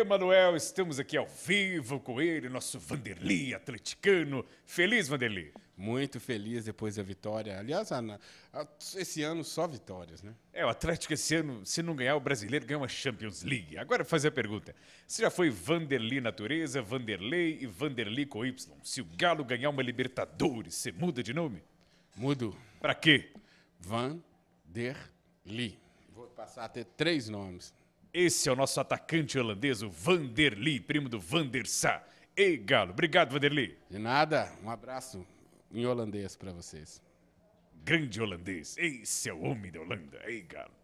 Emanuel, estamos aqui ao vivo com ele, nosso Vanderlei atleticano. Feliz, Vanderlei? Muito feliz depois da vitória. Aliás, Ana, esse ano só vitórias, né? É, o Atlético esse ano, se não ganhar o brasileiro, ganha uma Champions League. Agora fazer a pergunta: você já foi Vanderlei Natureza, Vanderlei e Vanderlei com Y? Se o Galo ganhar uma Libertadores, você muda de nome? Mudo. Pra quê? Vanderlei. Vou passar a ter três nomes. Esse é o nosso atacante holandês, o Vanderly, primo do Vander Sar. Ei, Galo. Obrigado, Vanderly. De nada. Um abraço em holandês para vocês. Grande holandês. Esse é o homem da Holanda. Ei, Galo.